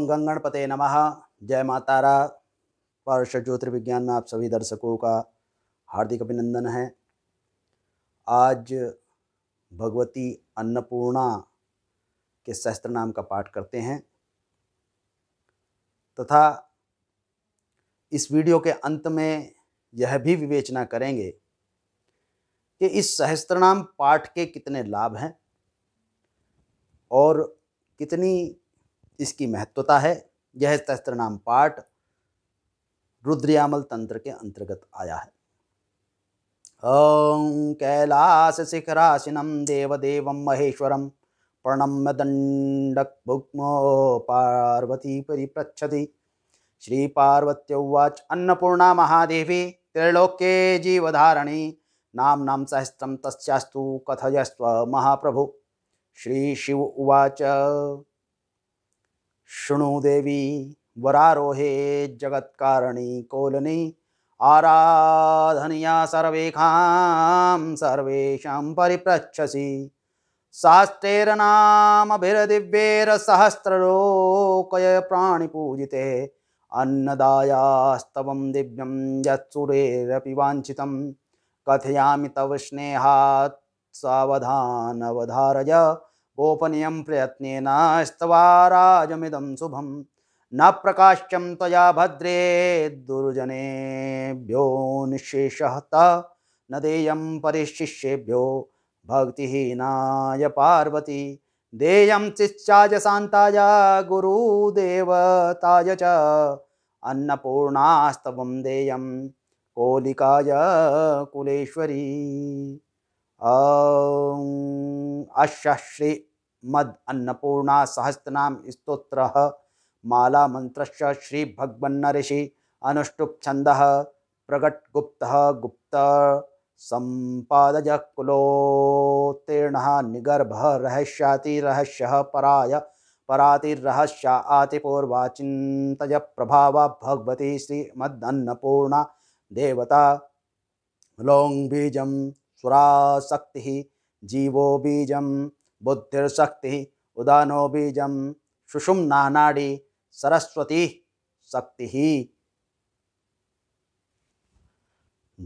ओम गंगणपते नमः जय मातारा पार्श ज्योतिर्विज्ञान में आप सभी दर्शकों का हार्दिक अभिनंदन है आज भगवती अन्नपूर्णा के सहस्त्र नाम का पाठ करते हैं तथा इस वीडियो के अंत में यह भी विवेचना करेंगे कि इस सहस्त्रनाम पाठ के कितने लाभ हैं और कितनी इसकी महत्वता है यह नाम पाठ रुद्रयामल तंत्र के अंतर्गत आया है ओम कैलास शिखरासिनम देवदेव महेश्वरम प्रणम्य दंडक भुग्मो पार्वती परिप्रच्छति श्री उवाच अन्नपूर्णा महादेवी त्रैलोक्ये जीवधारणी नाम नाम सहस्त्रम तस्यास्तु कथयस्व महाप्रभु श्री शिव उवाच शुणु देवी वरारोहे जगत्कारणी कोलनी आराधनिया सर्वेखां सर्वेषां प्राणी पूजिते अन्नदायास्तवं दिव्यं यत्सुरेर वाञ्छितं कथयामि तव स्नेहात् अवधारय गोपनीय प्रयत्न स्तवाराजमिदं शुभम न प्रकाश्यं तया भद्रे दुर्जनेभ्यो निःशेषहत न देय परिशिष्येभ्यो भक्तिहीनाय पार्वती देय शिष्याय शांताय गुरुदेवताय च अन्नपूर्णास्तवं देयं कोलिकाय कुलेश्वरी अश्री मद अन्नपूर्णा सहस्रनाम स्त्रोत्र माला मंत्र श्री भगवन्न ऋषि अनुष्टुप छंद प्रगट गुप्त गुप्त संपादज कुलोत्तीर्ण निगर्भ रहस्याति रहस्य पराय परातिरहस्या आतिपूर्वा प्रभाव भगवती श्रीमदन्नपूर्णा देवता लौंग बीज सुरासक्ति जीवो बीजं बुद्धिर्शक्ति उदानो बीजम सुषुम नानाडी सरस्वती शक्ति ही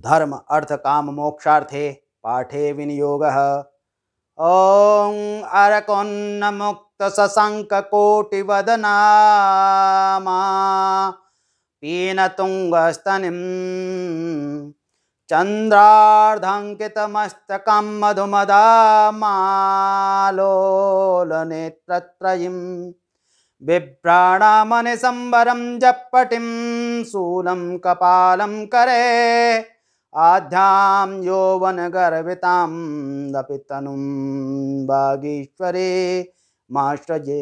धर्म अर्थ काम मोक्षार्थे पाठे विनियोग ओं अरकोन्न मुक्त सशंक कोटिवदनामा पीन तुंगस्तनिम चन्द्रार्धाङ्कितमस्तकां मधुमदा बिभ्राणामनिसंवरं जप्पटिं शूलं कपालं करे आध्यां यौवनगर्वितां तनुं बागीश्वरे माष्टजे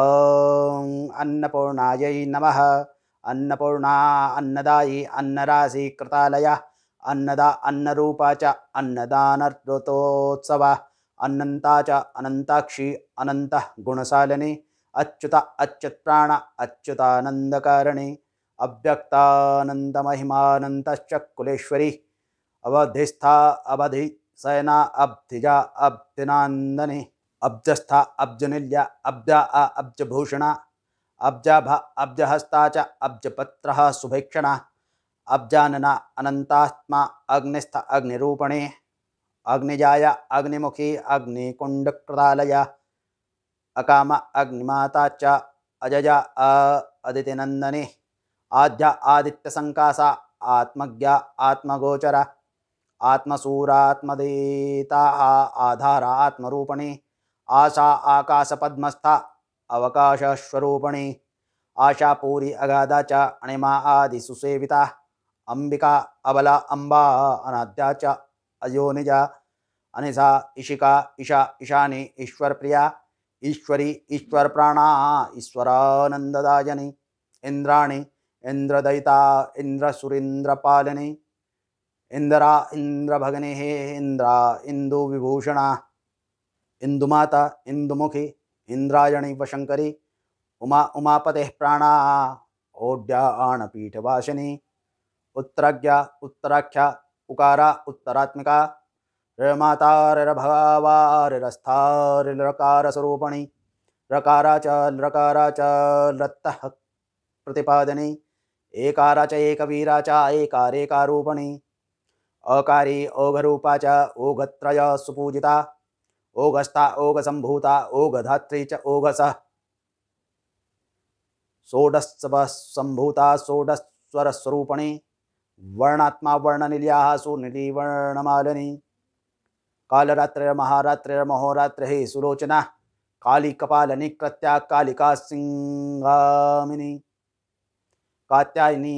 ॐ अन्नपूर्णायै नमः अन्नपूर्णा अन्नदायी अन्नराशि कृतालय अन्नदा अन्नरूपा च अन्नदानर्तोत्सवा अन्नता च अनंताक्षी अनंत गुणशालिनी अच्युत प्राण अच्युत्प्राण अच्युतानन्दकारिणी अव्यक्तानन्दमहिमानन्तश्चकुलेश्वरी अवधिस्था अवधि सैना अब्धिजा अब्धिनांदनी अब्जस्था अब्जनिल्य अब्जा अब्जभूषणा अब्जभ अब्जहस्ता च अब्जपत्र सुभिक्षण अब्जानना अनंतात्मा अग्निस्थ अग्निपणे अग्निजाया अग्निमुखी अग्निकुंडकृतालय अकाम अग्निमाता च अजजा आद्या आदित्य संकासा आत्मज्ञा आत्मगोचर आत्मसूरात्मदेता आधार आत्मरूपणी आशा पद्मस्था आशा आशापूरी अगाधा च अणिमा आदि सुसेविता अंबिका अबला अंबा अनाद्या च अयोनिजा अनिसा इशिका इशा ईशानी ईश्वर प्रिया ईश्वरी ईश्वर प्राणा ईश्वरानंददायिनी इंद्राणी इंद्रदयिता पालिनी इंद्रा भगनी इंद्रा विभूषणा इंदुमाता इंदुमुखी इंद्रायणैव शङ्करी उमा उमापते प्राण ओड्या आणपीठवासिनी उत्तराज्ञा उत्तराख्या उकारा उत्तरात्मिका स्वरूपणी रकारा च लकारा च लत्तः प्रतिपादनी एकारा च एकवीरा च एकारेकारूपिणी अकारी ओघरूपा च ओघत्रय सुपूजिता ओगस्ता ओगसंभूता ओगधात्री च ओगस षोडस्व संभूता षोडस्वरस्वरूपणी वर्णात्मा वर्णनिलियाः सुनिलीवर्णमालिनी हे सुलोचना कालिकपालनिकृत्या कालिका सिंगामिनी कात्यायनी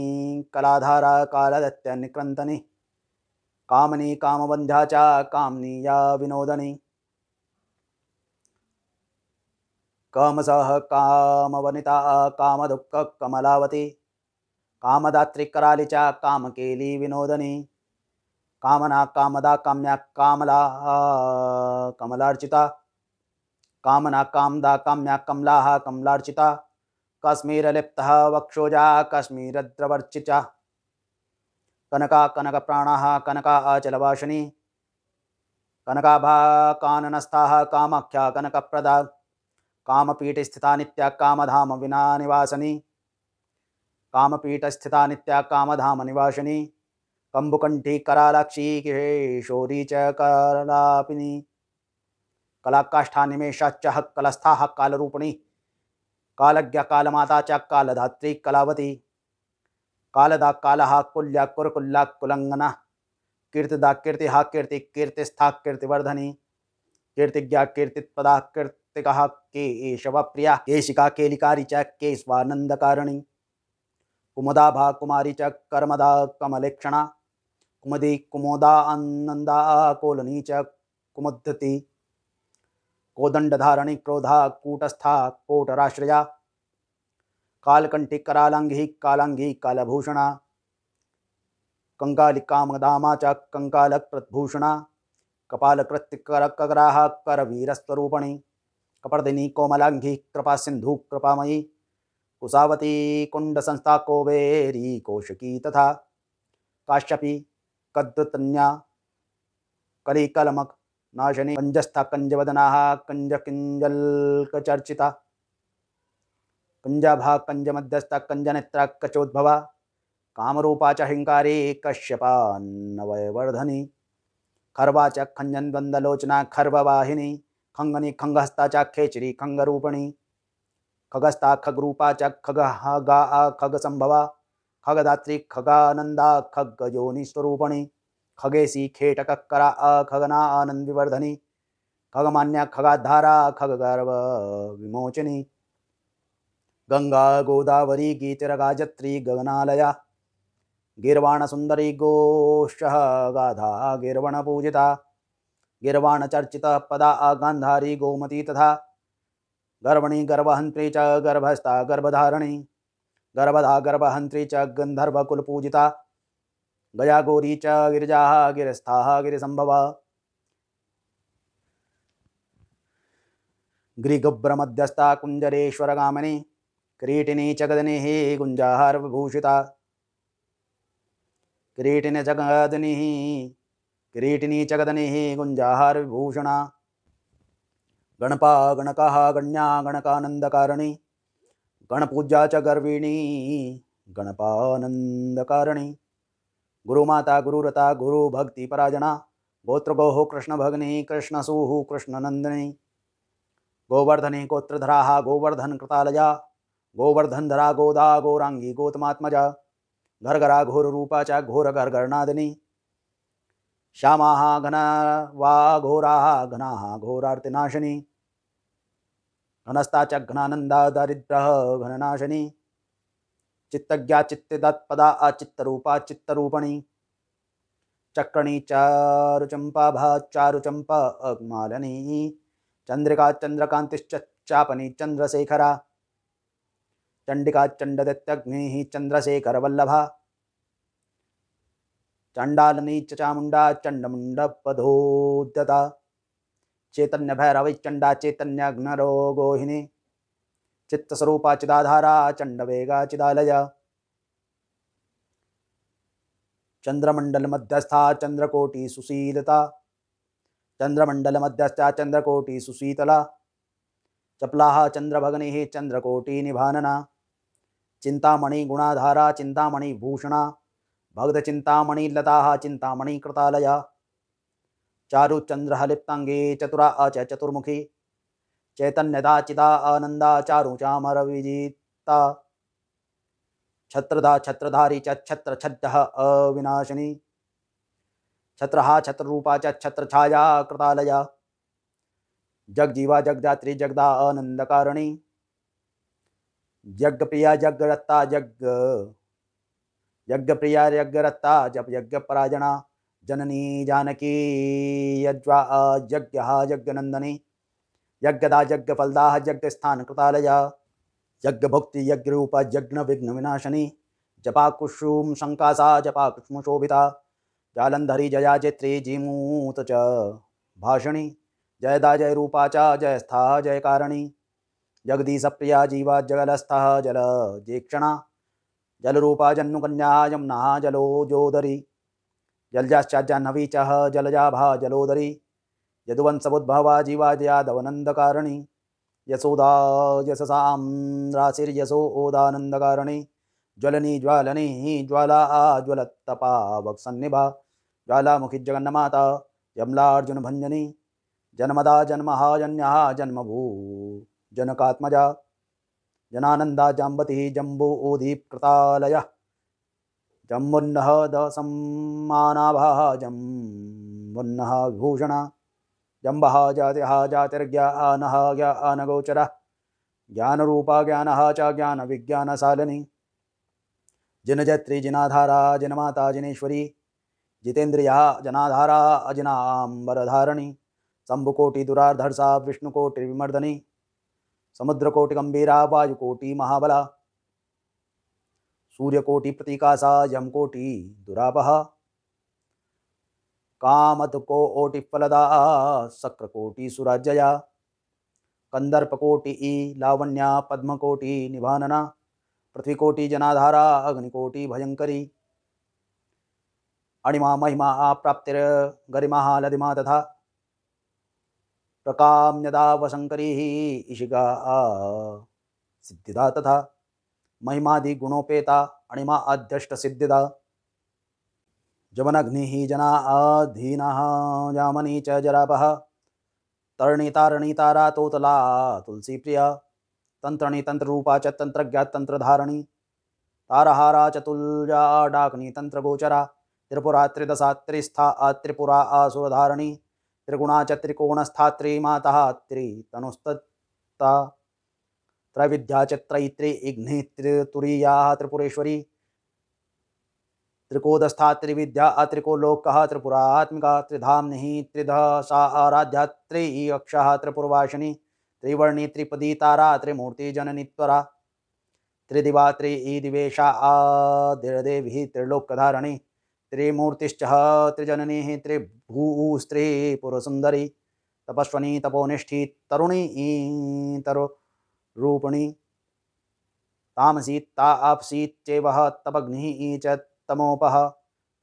कलाधारा कालदत्य निक्रन्तनी कामनी कामबंध्या च या विनोदनी कामसह काम दुख कमलावती कामदात्रिकरालिचा कामकेली विनोदनी कामना कामदा काम्या कामला कमलार्चिता कामना कामदा काम्या कमला कमलार्चिता काश्मीरलिप्तः वक्षोजा काश्मीरद्रवर्चिता कनका प्राण कनका अचलवासिनी कनकाभा काननस्था कामाख्या प्रदा कामपीठ स्थिता नित्या धाम विना निवासनी कामपीठ स्थिता नित्या धाम निवासनी कंबुकंठी करालाक्षी किशोरी चलापिनी करापिनी कलाकाष्ठा निमेशाच कलस्था कालरूपिणी कालज्ञ कालमाता च कालधात्री कलावती कालदा कालः कुल्या कुरकुल्ला कुलंगना कीर्तिदा कीर्तिहा कीर्ति कीर्तिस्था कीर्तिवर्धनी कीर्तिज्ञा कीर्तिपदा कीर्ति सात्विकः के शव प्रिया केशिका केलिकारी च केस्वानन्दकारिणी भा कुमारी च कर्मदा कमलेक्षणा कुमदी कुमोदा आनंदा कोलनी च कुमुद्धति धारणी क्रोधा कूटस्था कोटराश्रया कालकंठी करालांगी कालांगी कालभूषणा कंकालिकामदामा च कंकालकृतभूषणा कपालकृत्य कर कगराह करवीरस्वरूपणी कपर्दिनी कोमलांघी कृपा सिंधु कृपामयी कुसावती कुंड संस्था कोबेरी कोशकी तथा काश्यपी कद्रुतन्या कलिकलमक नाशनी कंजस्था कंजवदना कंज किंजलकचर्चिता कंजाभा कंज मध्यस्था कंज नेत्र कचोद्भवा कामरूपा च हिंकारी कश्यपा नवयवर्धनी खर्वा च खंजन बंदलोचना खर्ववाहिनी खंगनी खंगहस्ता च खेचरी रूपणी खगस्ता खगरूपा च खग गा खग संभवा खगदात्री खगानंदा खग योनिस्वरूपणी खगेशी खेटकरा खगना आनंदिवर्धनी खगमान्या खगाधारा खगगर्व विमोचनी गंगा गोदावरी गीतिरगाजत्री गगनालया सुंदरी गोश्च गाधा पूजिता चर्चित पदा आगान्धारी गोमती तथा गर्भणी गर्भहंत्री च गर्भस्था गर्भधारणी गर्भधा गर्भहन्त्री च गन्धर्वकुलपूजिता गयागोरी च गिरीसंभव गिरिस्थाः गिरिसम्भवा गिरिगुभ्रमध्यस्था कुञ्जरेश्वरगामिनी क्रीटिनी चगदनी गुञ्जाहारविभूषिता क्रीटिनी जगदनिः किरीटिनी गुंजाहार विभूषण गणपा गणक गण्या गणकानन्दकारिणी गणपूजा च गर्विणी गणपानन्दकारिणी गुरुमाता गुरुरता गुरुभक्तिपराजना कृष्ण कृष्णभग्नी कृष्ण कृष्णनन्दिनी गोवर्धनी कृतालजा गोवर्धन गोवर्धनधरा गोदा घर घोर घरघरा घोररूपा च गर श्यामा घना वा घोरा घना घोरार्तिनाशनी घनस्ता च घनानन्दा दरिद्रः घननाशनी चित्तज्ञा चित्तदत्पदा चित्त रूपणी चक्रणी चारुचम्पाभा चारुचम्प अग्मालनी चंद्रिका चन्द्रकान्तिश्च चापनी चंडिका चंडदत्तग्नि चंद्रशेखर वल्लभा चंडालनी चचामुंडा चंडमुंड पधोदता चैतन्य भैरव चंडा चैतन्य घ्नरो गोहिनी चित्त स्वरूपा चिदाधारा चंड वेगा चिदालय चंद्रमंडल मध्यस्था चंद्रकोटि सुशीलता चंद्रमंडल मध्यस्था चंद्रकोटि सुशीतला चपलाह चंद्रभगनि चंद्रकोटि निभानना चिंतामणि गुणाधारा चिंतामणि भूषणा भगदचिन्तामणिलता चिन्तामणिकृतालया चारुचन्द्रहलिप्ताङ्गी चतुरा अच चतुर्मुखी चैतन्यदा चिदा चामर विजिता छत्रदा छत्रधारी च छत्रछद्दः अविनाशिनी छत्र छत्ररूपा च छत्रछाया कृतालया जगजीवा जगदात्री जगदा प्रिया जगप्रिया रत्ता जग यज्ञ प्रिया यज्ञरत्ता जप यज्ञ पराजना जननी जानकी यज्वा यज्ञ नंदनी यज्ञदा यज्ञ फलदा यज्ञ स्थान कृतालया यज्ञ भुक्ति यज्ञ रूप यज्ञ विघ्न विनाशनी जपा कुशुम शंकासा जपा कुष्म शोभिता जालंधरी जया जयत्री जीमूत च भाषणी जयदा जय रूपा च जय स्था जय कारणी जगदीश प्रिया जीवा जगलस्थ जल जेक्षणा जल रूपा जन्नु कन्या यमुना जलो जोदरी नवी चह भा जलोदरी यदुवंसमुद्भवा जीवाजयादवनन्दकारिणी यशोदा यशसां राशिर्यशो ओदानन्दकारिणी ज्वलनी ज्वालनी ज्वाला आज्वलत्तपा वक्सन्निभा ज्वालामुखिजगन्नमाता भंजनी जन्मदा जन्महा जन्यः जन्मभू जनकात्मजा जनानंदा जाम्बती जम्बू ऊदीप्कृतालयः जम्बुन्नः दसम्मानाभाः जम्बुन्नः विभूषण जम्ब जाति जातिर्ज्ञा आनः ज्ञा ज्ञान रूप ज्ञान च ज्ञानविज्ञानशालिनी जिनजत्री जिनाधारा जिनमाता जिनेश्वरी जितेन्द्रिया जनाधारा अजिनाम्बरधारिणी शम्भुकोटिदुरार्धर्सा विष्णुकोटिविमर्दनी समुद्रकोटि गंभीरा वायुकोटि महाबला सूर्यकोटि प्रतीकाशा यमकोटि दुरापह कामत फलदा शक्रकोटि सुराजया कंदर्पकोटि ई लावण्या पद्मकोटि निभानना पृथ्वीकोटि जनाधारा अग्निकोटि भयंकरी अणिमा महिमा आप्राप्तिर गरिमा लदिमा तथा प्रकाम्यदा ही ईशिका सिद्धिदा तथा महिमादि गुणोपेता अणिमा अध्यष्ट सिद्धिदा जमनग्नि जना अधीना जामनी च जराप तरणीतारणीतारा तोतला तुलसी प्रिया तंत्रणी तंत्र रूपा च तंत्र धारणी तारहारा चतुलजा डाकनी गोचरा त्रिपुरा त्रिदशा त्रिस्था त्रिपुरा आसुरधारणी त्रिगुणा च त्रिकोणस्था त्रिमातः त्रि तनुस्तत्ता त्रविद्या च त्रैत्रे इघ्ने त्रिपुरेश्वरी त्रिकोदस्था त्रिविद्या अत्रिकोलोकः त्रिपुरात्मिका त्रिधामनि त्रिधा सा आराध्या त्रिः अक्षः त्रिवर्णी त्रिपदी तारा त्रिमूर्ति जननी त्वरा त्रिदिवा त्रिदिवेशा आदिर्देभिः त्रिलोकधारिणी त्रिमूर्तिश्च त्रिजननी त्रिभूस्त्री पुरसुंदरी तपस्वनी तपोनिष्ठी तरुणी तरो रूपणी तामसी तापसी चेव तपग्नि च तमोपः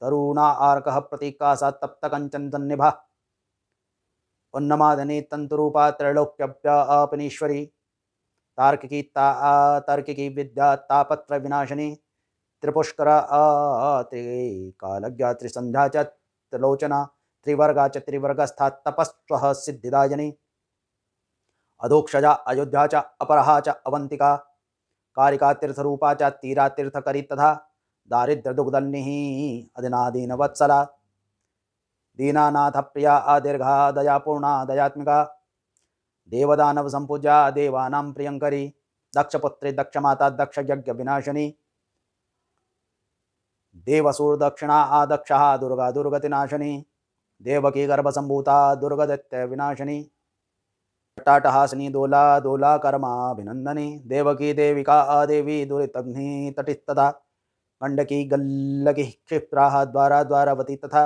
तरुणा तप्त प्रतीकासा तप्तकञ्चन्दन्निभः उन्नमादनी तन्तुरूपा त्रैलोक्यव्यापनीश्वरी तार्किकी ता तार्किकी विद्या तापत्र विनाशनी त्रिपुष्करा त्रिकालज्ञा त्रिसंध्या च त्रिलोचना त्रिवर्गा च त्रिवर्गस्था तपस्व सिद्धिदायिनी अधोक्षजा अयोध्या च अपरहा च अवंतिका कारिका तीर्थरूपा च तीरा तीर्थकरी तथा दारिद्र्यदुग्धन्निः अदिनादीन वत्सला दीनानाथ प्रिया आदीर्घा दयापूर्णा दयात्मिका देवदानव संपूजा देवानां प्रियंकरी दक्षपुत्री दक्षमाता दक्षयज्ञ विनाशिनी देवसूर दक्षिणा आदक्ष दुर्गा दुर्गतिनाशिनी देवकी गर्भसंभूता दुर्गदत्य विनाशनी टाटहासनी दोला दोला कर्माभिनंदनी देवकी देविका आदेवी दुरितग्नि तटिस्तथा कंडकी गल्लकी क्षिप्रा द्वारा द्वारावती तथा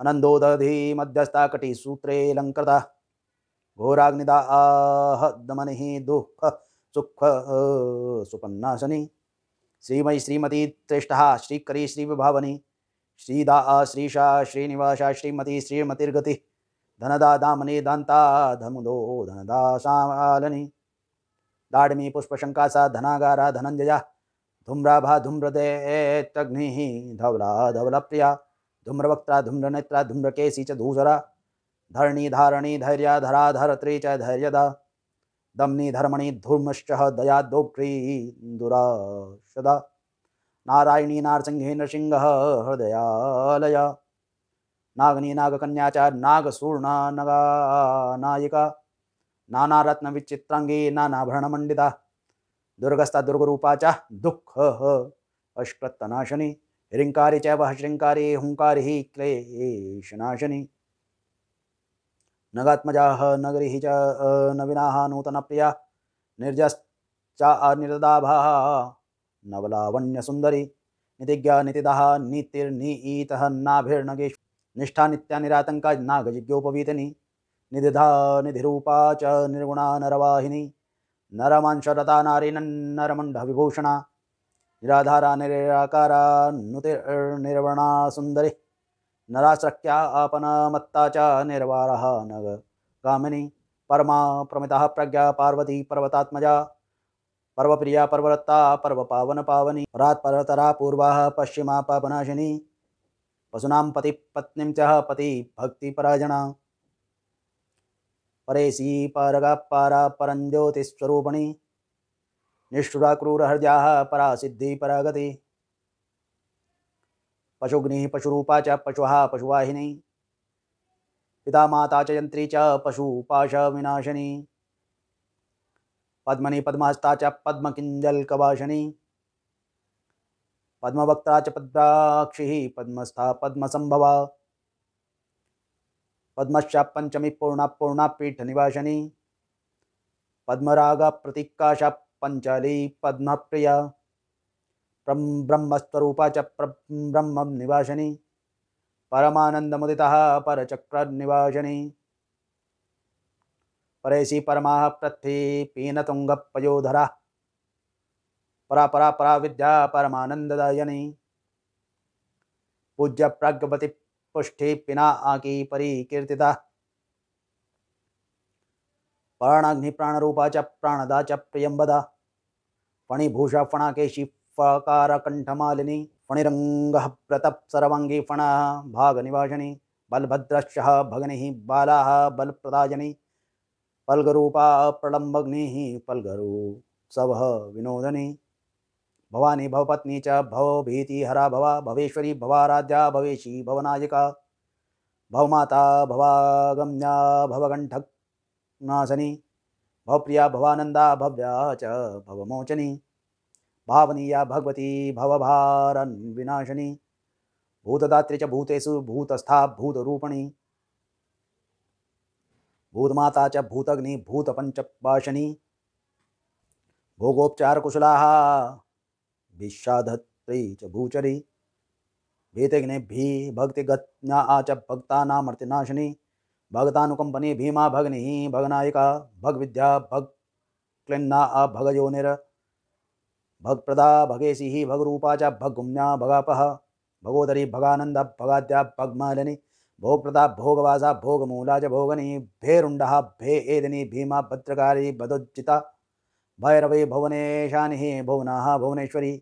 अनंदोदधि मध्यस्था कटिसूत्रे लंकृता घोराग्निदा आह दमनि दुख सुख सुपन्नाशनी श्रीमयी श्रीमती श्रेष्ठ श्रीकरी श्री विभावनी श्रीदा श्रीशा श्रीनिवास श्रीमती श्रीमतिर्गति धनदा दामनी दंता धमुदो धनदा सालनी दाडमी पुष्पशंका सा धनागारा धनंजया धूम्राभा धूम्रदे तग्नि धवला धवला प्रिया धूम्रवक्ता धूम्रनेत्रा धूम्रकेशी च धूसरा धरणी धारणी धैर्या धराधरत्री च धैर्यदा दमनी धर्मणि धूर्मश्च दयादोक्री दुराशदा नारायणी नारसिंह नृसिंह हृदयालया नागनी नागकन्याचार नागसूर्णा नगा नायिका नाना रत्न विचित्रांगी नाना भरणमंडिता दुर्गस्ता च दुःख अश्कृत्तनाशनी हिरिंकारी चैव श्रृंकारी हुंकारी क्लेशनाशनी नगात्मजा नगरी च नूतन नूतनप्रिया निर्जश्च अनिरदाभाः सुंदरी नितिज्ञा नितिद नीतिर्नीत नाभिर्नगेषु निष्ठा नित्या निरातंका नागजिज्ञोपवीतनी निधिधा निधि च निर्गुणा नरवाहिनी नरमांशरता नरमंड विभूषणा निराधारा निराकारा नुतिर्निर्वणा सुंदरी नराश्रक्या आपनामत्ता च निर्वारः नग कामिनी परमा प्रमिता प्रज्ञा पार्वती पर्वतात्मजा पर्वप्रिया पर्वरत्ता पर्वपावन पावनी रात पर्वतरा पूर्वा पश्चिमा पापनाशिनी पशुना पति पत्नी च पति पराजना परेशी पारगा पारा परञ्ज्योतिस्वरूपिणी निष्ठुरा हृदया परा सिद्धिपरागतिः पशुग्नि पशुरूपा च पशुः पशुवाहिनी पिता माता च यंत्री च पशु पाश विनाशनी पद्मनी पद्मास्ता च पद्मकिंजल कवाशनी वक्ता च पद्राक्षी पद्मस्था संभवा पद्मश्च पंचमी पूर्णा पूर्णा पीठ निवासनी पद्मराग प्रतीकाशा पंचाली पद्म प्रिया ब्रह्मस्वरूप च ब्रह्म निवासिनी परमानंद निवासनी परमानंदमुदिता निवासिनी परेशी परमा पृथ्वी पीन तुंग पयोधरा परा परा परा विद्या परमानंददायनी पूज्य प्रगपति पुष्टि पिना आकी परी परिकीर्तिता प्राणाग्नि प्राण रूपा च प्राणदा च प्रियंबदा फणीभूषा फणाकेशी फकारकण्ठमालिनी फणिरङ्गः फण भाग निवाजनी बलभद्रश भगनी बाला बल प्रदाजनी पल्गरूपा प्रलम्बग्निः पल्गरू सव विनोदनी भवानी भवपत्नी च हरा भवा भवेश्वरी भवाराध्या भवेशी भवनायिका भवमाता भवागम्या भवकण्ठनाशनी भवप्रिया भवानन्दा भव्या च भवमोचनी भावनीया भगवती भवभारन् विनाशनी भूतदात्री च भूतेषु भूतस्था भूतरूपणी भूतमाता च भूतग्नि भूतपञ्चपाशनी भोगोपचारकुशलाः विषाधत्री च भूचरी भीतग्निभि भक्तिगत्या च भक्तानामर्तिनाशिनी भगतानुकंपनी भीमा भगनी भगनायिका भगविद्या भग क्लिन्ना आ भगयोनिर भगप्रदा भगेसी भगरूपा च भगगुम्या भगापह भगोदरी भगानंद भगाद्या भगमालिनी भोगप्रदा भोगवासा भोगमूला च भोगनी भेरुंड भे एदनी भीमा भद्रकारी भदोज्जिता भैरवी भुवनेशानि भुवना भुवनेश्वरी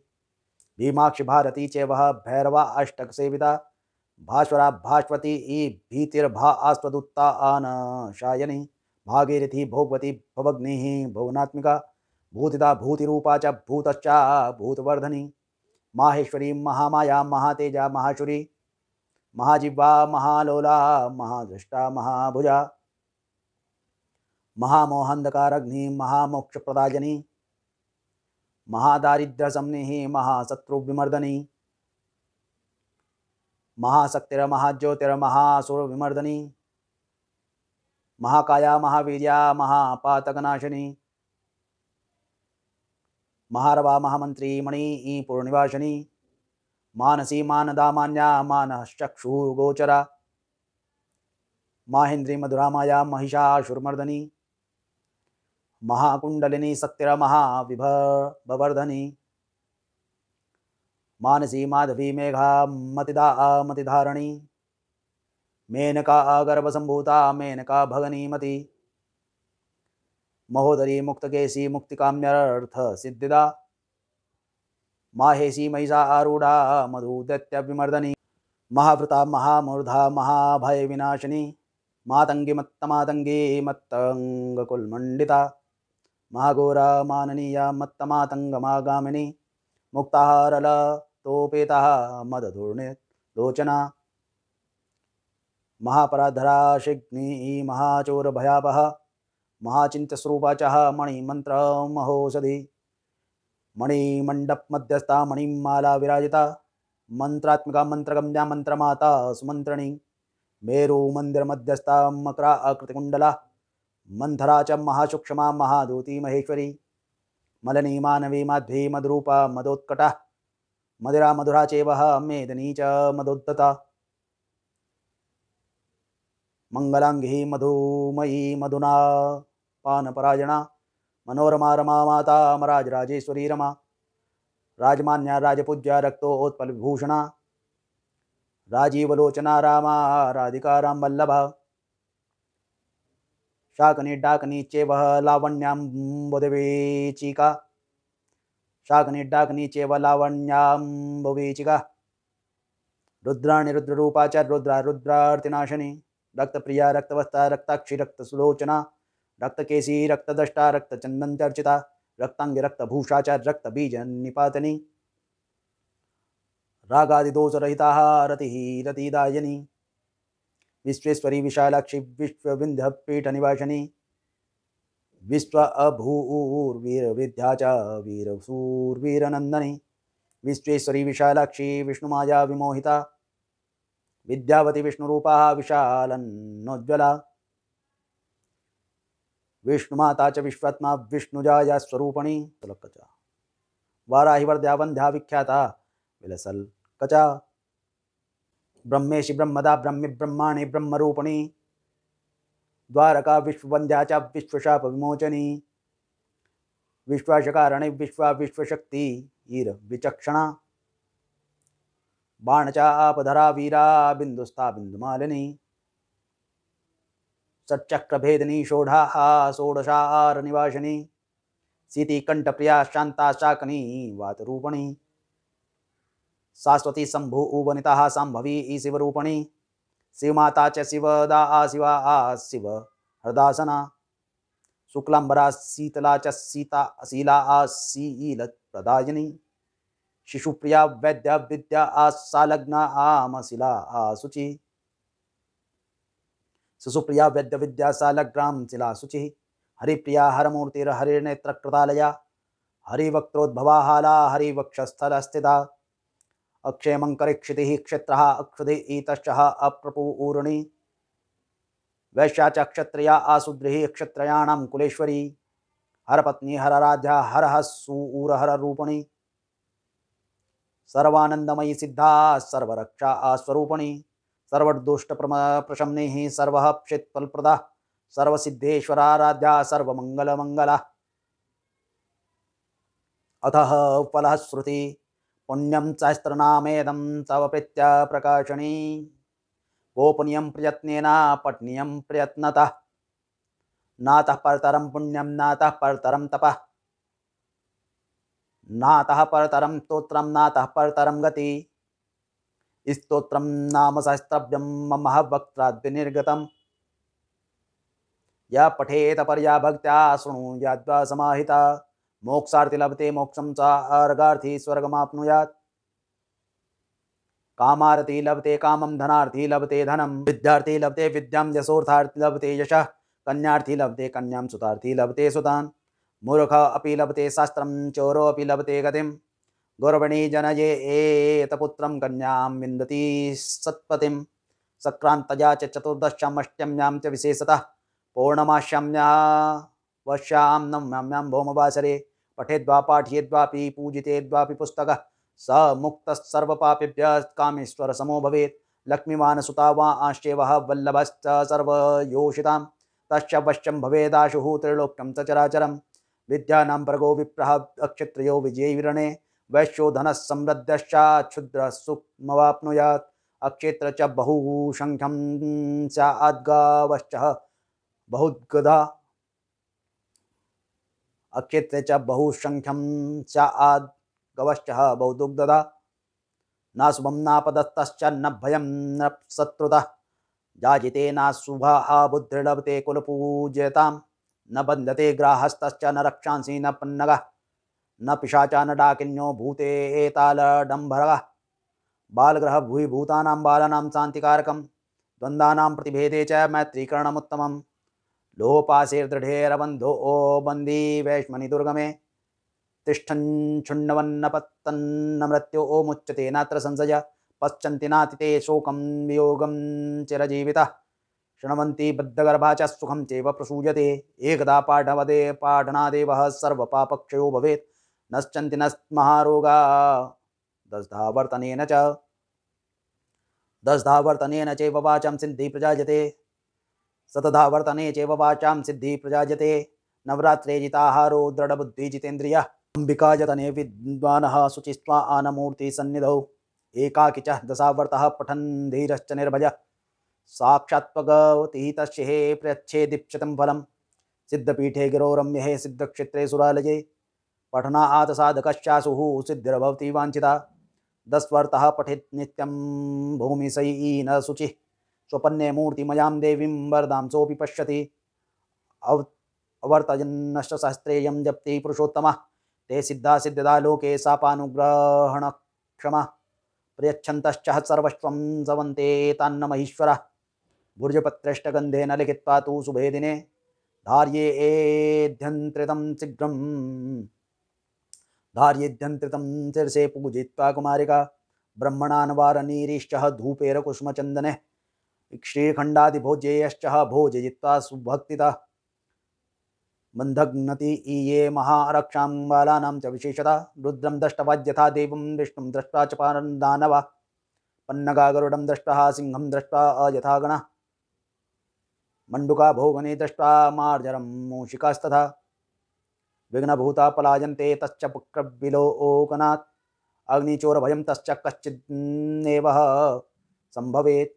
भीमाक्षि भारती चे वह भैरवा अष्टक सेविता भास्वरा भास्वती ई भीतिर्भा आस्वदुत्ता आन शायनी भागीरथी भोगवती भवग्नि भुवनात्मिका भूतिदा भूतिरूपा च भूतच्चा भूतवर्धनी माहेश्वरी महामाया महातेजा महाशुरी महाजिब्वा महालोला महादृष्टा महाभुजा महामोहंधकारग्नि महामोक्षप्रदायिनी महादारिद्र्यसमनिः महाशत्रुविमर्दनी विमर्दनी महाकाया महावीर्या महापातकनाशिनी महारवा महामंत्री मणि ई पूर्णिवासिनी मानसी मानदामान्या चक्षुगोचरा माहेन्द्री मधुरा महिषा महिषाशुर्मर्दनी महाकुंडलिनी महाविभवर्धनी मानसी माधवी मेघा मतिदा मतिधारणी मेनका गर्भसंभूता मेनका भगनी मती महोदरी मुक्त केसी मुक्ति काम्यर्थ सिद्धिदा माहेशी महिषा आरूढ़ा मधु दैत्य विमर्दनी महावृता महामूर्धा महाभय विनाशिनी मातंगी मातंगी मत्तंग कुलमंडिता महाघोरा मत्त मातंग मागामिनी मुक्ताहारल तोपेता मदधूर्णे लोचना महापराधराशिग्नि महाचोर भयापह मणिमंत्र मणिमन्त्रमहोषधि मणिमंडप मध्यस्था मणिमाला विराजिता मंत्रात्मिका मंत्रगम्या मंत्रमाता सुमंत्रणी मेरू मंदिर मध्यस्था मकरा आकृतिकुंडला मंथरा च महासूक्ष्मा महादूती महेश्वरी मलनी मानवी माध्वी मदरूपा मदोत्कटा मदिरा मधुरा चेव मेदनी च मदोद्धता मंगलांगी मधुमयी मधुना पानपरायणा मनोरमा रमा माता अमराज राजेश्वरी रमा राजमान्या राजपूज्या रक्तोत्पलविभूषणा राजीवलोचना रामा राधिका राम वल्लभा शाकनी डाकनी चेव लावण्याम्बुदवीचिका शाकनी डाकनी चेव लावण्याम्बुवीचिका रुद्राणि रुद्ररूपा च रुद्रा रुद्रार्तिनाशनी रक्तप्रिया रक्तवस्ता रक्ताक्षी रक्तसुलोचना रक्त चंदन चर्चिता रक्तांग भूषाचार रक्त बीज निपातनी रहिता रति रतिदायिनी विश्वेश्वरी विशालाक्षी पीठ निवासिनी विश्व अभूर्वीर विद्याचा वीर नंदनी विश्वेश्वरी विशालाक्षी विष्णुमाया विमोहिता विद्यावती विष्णुरूपा विशालन्नोज्ज्वला विष्णुमाता च विश्वात्मा विष्णुजा या स्वरूपणी तलकचा वाराहिवर्द्यावंध्या विख्याता विलसल कचा ब्रह्मेशी ब्रह्मदा ब्रह्मि ब्रह्म रूपणी द्वारका विश्ववंध्या च विश्वशाप विमोचनी विश्वाशकारणे विश्वा विश्वशक्ति ईर विचक्षणा बाणचा आपधरा वीरा बिंदुस्ता बिंदुमालिनी निवासिनी षोढाः कंठ प्रिया शांता शाकनी रूपणी शाश्वती शंभु उवनिता शांभवी ई शिवरूपणी शिवमाता च शिवदा आ शिवा आ शिव हृदासना शुक्लांबरा शीतला च सीता शीला आ शील प्रदायिनी शिशुप्रिया वैद्य विद्या आ सालग्ना आम शिला आ शुचि सुसुप्रिया वैद्य विद्या सालग्राम शिला शुचि हरिप्रिया हरमूर्तिर हरिर्नेत्रकृतालया कृतालया हाला हरिवक्षस्थल स्थिता क्षिति क्षेत्र अक्षुधि ईत अप्रपूरणी वैश्या क्षत्रिया आसुद्रि क्षत्रियाण कुलेश्वरी हरपत्नी हरराध्या हर रूपणी सर्वानंदमयी सिद्धा सर्वरक्षा आस्वरूपणी सर्व प्रशम्निः सर्वः क्षेत्रफलप्रदा सर्वसिद्धेश्वराराध्या सर्वमङ्गलमङ्गला अतः फल श्रुति पुण्यम सहस्रनामेदं तव प्रीत्या प्रकाशनी गोपनीय प्रयत्न पठनीयं प्रयत्नतः नातः परतरम पुण्यम नातः परतरम तप नातः परतरम स्त्रोत्र नातः परतरम गति स्त्रोत्र नाम सहस्रव्यं वक्त या पठेत या भक्त शुणु याद्वा समाहिता मोक्षार्थी लभते मोक्षम चर्गार्थी अर्घार्थी स्वर्गमाप्नुयात् लभते कामम धनार्थी लभते धनम विद्यार्थी लभते विद्याम यशोर्थार्थी लभते यश कन्यार्थी लभते कन्याम सुतार्थी लभते सुतान मूर्ख अपि लभते शास्त्रम चोरो अपि लभते गतिम गौरवणी जनये एतपुत्रं कन्यां विन्दती सत्पतिं सक्रान्तया च चतुर्दश्यामष्ट्यम्यां च विशेषतः पौर्णमाश्याम्या वश्याम नम्याम्यां भौमवासरे पठेद्वा पाठयेद्वापि पूजि पुस्तक स मुक्तः सर्वपापेभ्यः कामेश्वरसमो भवेत् सुता वा वह वल्लभश्च सर्वयोषितां तश्च वश्यं भवेदाशुः त्रिलोक्यं च चराचरं विद्यानां प्रगो विप्रः अक्षत्रियो विजयीरणे वैश्योधन समृद्धश्च क्षुद्र सुखमवाप्नुयात् अक्षेत्र च बहुसंख्यम स्याद्गावश्च बहुद्गदा अक्षेत्रे च बहुसंख्यम स्याद्गवश्च बहुदुग्धदा न शुभं न भयं न शत्रुतः जाजिते न शुभः बुद्धिर्लभते कुलपूजयतां न बन्धते ग्राहस्त न रक्षासी न पन्नगा न पिशाचा न डाकिन्यो भूते एतालडम्भरः बालग्रह भूयि भूतानां बालानां शान्तिकारकं द्वन्द्वानां प्रतिभेदे च मैत्रीकरणमुत्तमं लोपासेर्दृढेरबन्धो ओ बन्दी वैश्मनि दुर्गमे तिष्ठञ्छुण्णवन्नपत्तन्न मृत्यो ओ मुच्यते नात्र संशय पश्यन्ति नातिते शोकं वियोगं चिरजीवितः शृण्वन्ति बद्धगर्भा च सुखं चैव प्रसूयते एकदा पाठवदे पाठनादेवः सर्वपापक्षयो भवेत् नश्चन्ति नस्महारोगा दशधावर्तनेन च दशधावर्तनेन चैव वाचां सिद्धिः प्रजायते शतधावर्तने चैव वाचां सिद्धिः प्रजायते नवरात्रे जिताहारो दृढबुद्धिजितेन्द्रियः अम्बिकायतने विद्वानः शुचिस्त्वा आनमूर्तिसन्निधौ एकाकि च दशावर्तः पठन् धीरश्च निर्भजः साक्षात्पगवती तस्य हे प्रयच्छे दीप्सितं फलं सिद्धपीठे गिरौ सिद्धक्षेत्रे सुरालये सिद्धिर्भवती साधकश्चासुः दस्वर्त वाञ्छिता दस्वर्तः भूमि सई न शुचि स्वपन्ने मूर्तिमयां देवीं वरदां सोऽपि पश्यति अव अवर्तन सहस्रेयं जप्ति पुरुषोत्तम ते सिद्धा सिद्धदा लोके सापानुग्रहणक्षमः प्रयच्छन्तश्चः सर्वस्वं सवन्ते तान्न महीश्वरः भुर्जपत्रेष्टगन्धेन लिखित्वा तो शुभे दिने धार्ये एध्यन्त्रितं धारयेद्यंत्रितम शिरसे पूजित्वा कुमारिका ब्रह्मणानवारनीरीश्च धूपेरकुष्मचन्दने क्षीरखण्डादिभोज्येयश्च भोजयित्वा सुभक्तितः बन्धघ्नति ईये महारक्षां बालानां च विशेषता रुद्रं दष्टवाद्यथा देवं विष्णुं दृष्ट्वा च पारन्दानवा पन्नगागरुडं दृष्ट्वा सिंहं दृष्ट्वा अयथा गणः मण्डुका भोगने दृष्ट्वा मार्जरं मूषिकास्तथा विघ्न विघ्नभूता पलायन्ते तश्च पुक्रविलोकनात् अग्निचोरभयं तश्च कश्चिन्नेव सम्भवेत्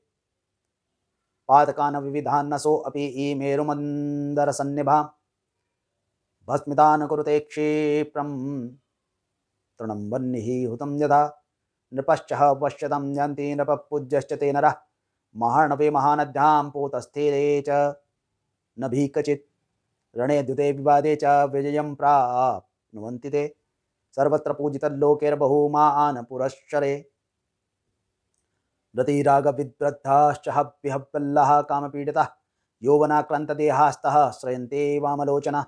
पातकान विविधान्नसो अपि ई मेरुमन्दरसन्निभा भस्मितान् कुरुते क्षीप्रं तृणम्बन्निः हुतं यथा नृपश्च पश्यतं यन्ति नृपपूज्यश्च ते नरः महार्णवे महानद्यां पूतस्थिरे च न भी कचित् रणे द्युते विवादे च विजय प्राप्नुवन्ति ते सर्वत्र पूजितल्लोकेर्बहुमान् पुरश्चरे रतिरागविद्वृद्धाश्च हव्यहव्यल्लः कामपीडितः यौवनाक्रान्तदेहास्तः श्रयन्ते वामलोचनः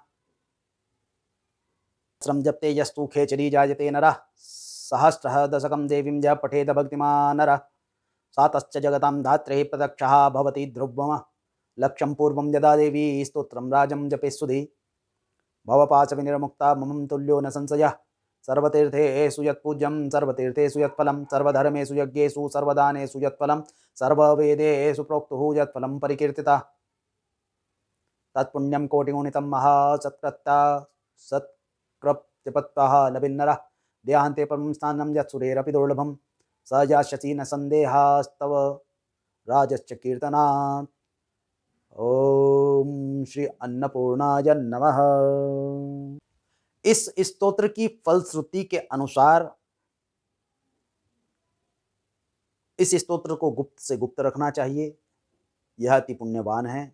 श्रम जपते यस्तु खेचरी जायते नर सहस्र दशकम देवी ज पठेद भक्तिमा नर सातश्च जगतां धात्रे प्रदक्षः भवति ध्रुवम लक्ष्यं पूर्व यदा देवी स्त्रोत्र राजम जपे सुधी सुधि भवपाचविनिर्मुक्ता मम तुल्यो न संशय सर्वतीर्थे सुयत्पूज्यम सर्वतीर्थे यत्फलं सर्वधर्मे यज्ञेषु सर्वदाने यत्फलं सर्ववेदेषु सुप्रोक्तु यत्फलं परिकीर्तिता तत्पुण्यं कोटिगुणितं महासत्कृत्ता सत्कृप्तिपत्वः लभिन्नरः देहांते परं स्थान यत्सुरेरपि दुर्लभम स यास्यसि न संदेहास्तव राजश्च कीर्तनात् ओम श्री अन्नपूर्णाय नमः इस स्तोत्र की फलश्रुति के अनुसार इस स्तोत्र को गुप्त से गुप्त रखना चाहिए यह अति पुण्यवान है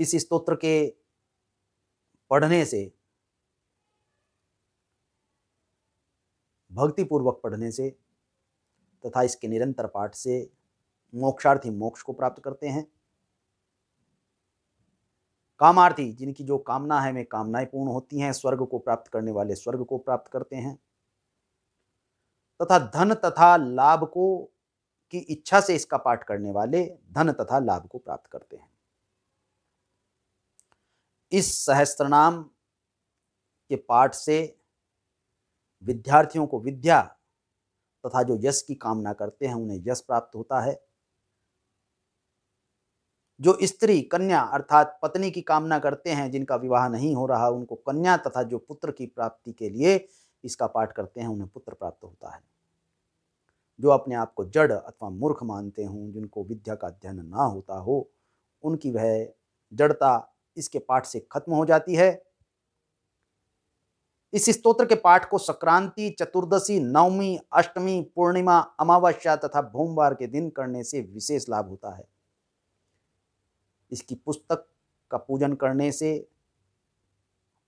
इस स्तोत्र के पढ़ने से भक्तिपूर्वक पढ़ने से तथा इसके निरंतर पाठ से मोक्षार्थी मोक्ष को प्राप्त करते हैं कामार्थी जिनकी जो कामना है वे कामनाएं पूर्ण होती हैं स्वर्ग को प्राप्त करने वाले स्वर्ग को प्राप्त करते हैं तथा धन तथा लाभ को की इच्छा से इसका पाठ करने वाले धन तथा लाभ को प्राप्त करते हैं इस सहस्त्रनाम के पाठ से विद्यार्थियों को विद्या तथा जो यश की कामना करते हैं उन्हें यश प्राप्त होता है जो स्त्री कन्या अर्थात पत्नी की कामना करते हैं जिनका विवाह नहीं हो रहा उनको कन्या तथा जो पुत्र की प्राप्ति के लिए इसका पाठ करते हैं उन्हें पुत्र प्राप्त होता है जो अपने आप को जड़ अथवा मूर्ख मानते हों जिनको विद्या का अध्ययन ना होता हो उनकी वह जड़ता इसके पाठ से खत्म हो जाती है इस स्तोत्र के पाठ को संक्रांति चतुर्दशी नवमी अष्टमी पूर्णिमा अमावस्या तथा भूमवार के दिन करने से विशेष लाभ होता है इसकी पुस्तक का पूजन करने से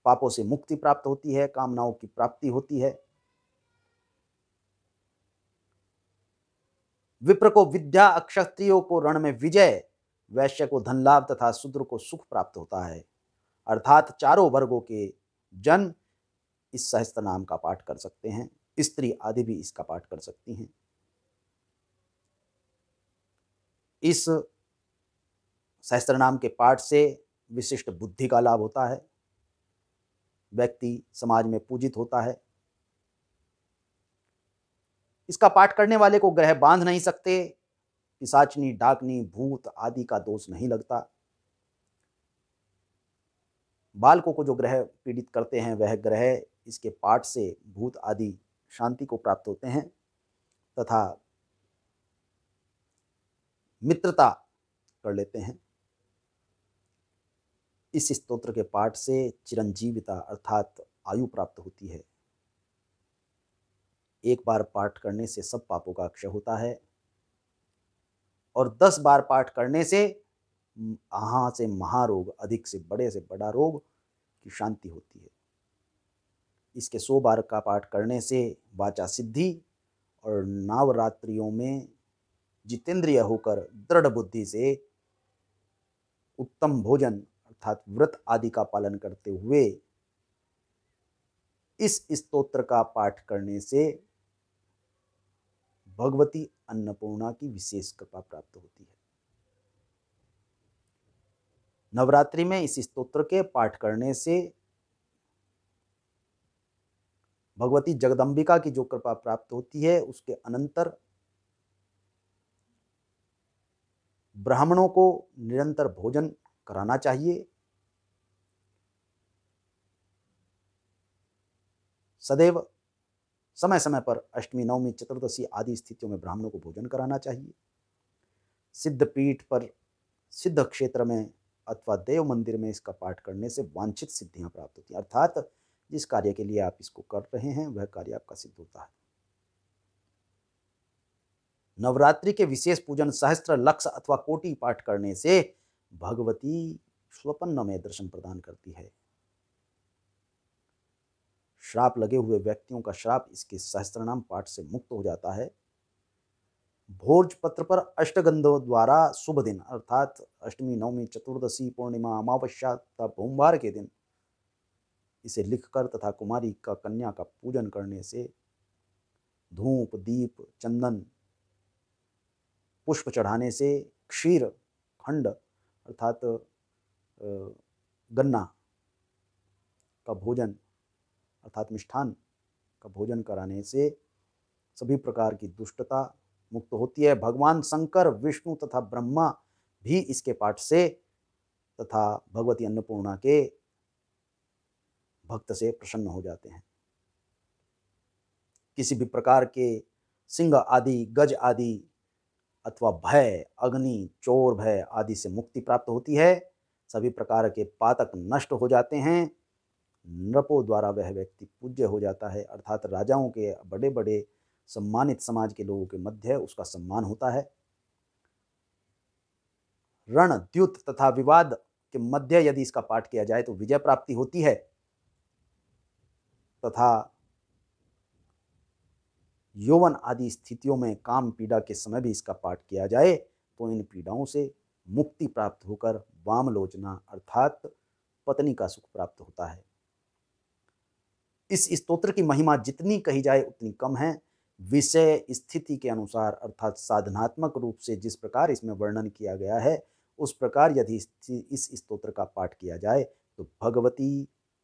पापों से मुक्ति प्राप्त होती है कामनाओं की प्राप्ति होती है विप्र को विद्या अक्षत्रियो को रण में विजय वैश्य को धन लाभ तथा शूद्र को सुख प्राप्त होता है अर्थात चारों वर्गों के जन इस सहस्त्र नाम का पाठ कर सकते हैं स्त्री आदि भी इसका पाठ कर सकती हैं इस सहस्त्र नाम के पाठ से विशिष्ट बुद्धि का लाभ होता है व्यक्ति समाज में पूजित होता है इसका पाठ करने वाले को ग्रह बांध नहीं सकते पिसाचनी डाकनी भूत आदि का दोष नहीं लगता बालकों को जो ग्रह पीड़ित करते हैं वह ग्रह इसके पाठ से भूत आदि शांति को प्राप्त होते हैं तथा मित्रता कर लेते हैं इस स्तोत्र के पाठ से चिरंजीविता अर्थात आयु प्राप्त होती है एक बार पाठ करने से सब पापों का अक्षय होता है और दस बार पाठ करने से आहा से महारोग अधिक से बड़े से बड़ा रोग की शांति होती है इसके सौ बार का पाठ करने से वाचा सिद्धि और नवरात्रियों में जितेंद्रिय होकर दृढ़ बुद्धि से उत्तम भोजन अर्थात व्रत आदि का पालन करते हुए इस स्तोत्र का पाठ करने से भगवती अन्नपूर्णा की विशेष कृपा प्राप्त होती है नवरात्रि में इस स्तोत्र के पाठ करने से भगवती जगदम्बिका की जो कृपा प्राप्त होती है उसके अनंतर ब्राह्मणों को निरंतर भोजन कराना चाहिए सदैव समय समय पर अष्टमी नवमी चतुर्दशी आदि स्थितियों में ब्राह्मणों को भोजन कराना चाहिए सिद्ध पीठ पर सिद्ध क्षेत्र में अथवा देव मंदिर में इसका पाठ करने से वांछित सिद्धियां प्राप्त होती हैं अर्थात जिस कार्य के लिए आप इसको कर रहे हैं वह कार्य आपका सिद्ध होता है नवरात्रि के विशेष पूजन सहस्त्र लक्ष्य अथवा कोटि पाठ करने से भगवती स्वपन्न में दर्शन प्रदान करती है श्राप लगे हुए व्यक्तियों का श्राप इसके सहस्त्रनाम पाठ से मुक्त हो जाता है भोज पत्र पर अष्टगंधों द्वारा शुभ दिन अर्थात अष्टमी नवमी चतुर्दशी पूर्णिमा अमावस्या तथा भूमवार के दिन इसे लिखकर तथा कुमारी का कन्या का पूजन करने से धूप दीप चंदन पुष्प चढ़ाने से क्षीर खंड अर्थात गन्ना का भोजन अर्थात मिष्ठान का भोजन कराने से सभी प्रकार की दुष्टता मुक्त होती है भगवान शंकर विष्णु तथा ब्रह्मा भी इसके पाठ से तथा भगवती अन्नपूर्णा के भक्त से प्रसन्न हो जाते हैं किसी भी प्रकार के सिंह आदि गज आदि अथवा भय अग्नि चोर भय आदि से मुक्ति प्राप्त होती है सभी प्रकार के पातक नष्ट हो जाते हैं नृपों द्वारा वह व्यक्ति पूज्य हो जाता है अर्थात राजाओं के बड़े बड़े सम्मानित समाज के लोगों के मध्य उसका सम्मान होता है रण द्युत तथा विवाद के मध्य यदि इसका पाठ किया जाए तो विजय प्राप्ति होती है तथा यौवन आदि स्थितियों में काम पीड़ा के समय भी इसका पाठ किया जाए तो इन पीड़ाओं से मुक्ति प्राप्त होकर वामलोचना अर्थात पत्नी का सुख प्राप्त होता है इस स्तोत्र की महिमा जितनी कही जाए उतनी कम है विषय स्थिति के अनुसार अर्थात साधनात्मक रूप से जिस प्रकार इसमें वर्णन किया गया है उस प्रकार यदि इस स्तोत्र का पाठ किया जाए तो भगवती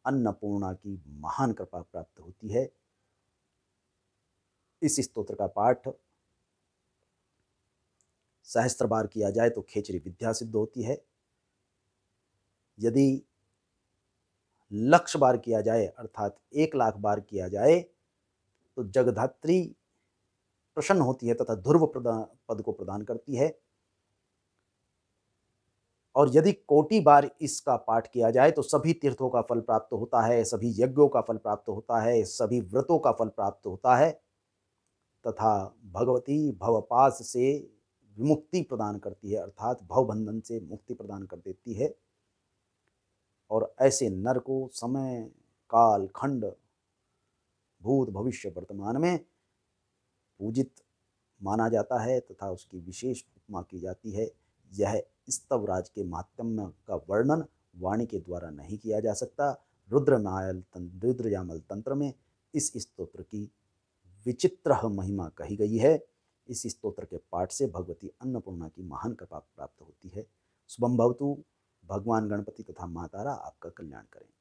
अन्नपूर्णा की महान कृपा प्राप्त होती है इस स्तोत्र का पाठ सहस्त्र बार किया जाए तो खेचरी विद्या सिद्ध होती है यदि लक्ष बार किया जाए अर्थात एक लाख बार किया जाए तो जगधात्री प्रसन्न होती है तथा ध्रुव पद को प्रदान करती है और यदि कोटि बार इसका पाठ किया जाए तो सभी तीर्थों का फल प्राप्त होता है सभी यज्ञों का फल प्राप्त होता है सभी व्रतों का फल प्राप्त होता है तथा भगवती भवपास से विमुक्ति प्रदान करती है अर्थात भवबंधन से मुक्ति प्रदान कर देती है और ऐसे नर को समय काल खंड भूत भविष्य वर्तमान में पूजित माना जाता है तथा उसकी विशेष उपमा की जाती है यह स्तवराज के माध्यम का वर्णन वाणी के द्वारा नहीं किया जा सकता रुद्रमायल रुद्रयामल तंत्र में इस स्तोत्र की विचित्र महिमा कही गई है इस स्तोत्र के पाठ से भगवती अन्नपूर्णा की महान कृपा प्राप्त होती है शुभम भवतु भगवान गणपति तथा माँ तारा आपका कल्याण करें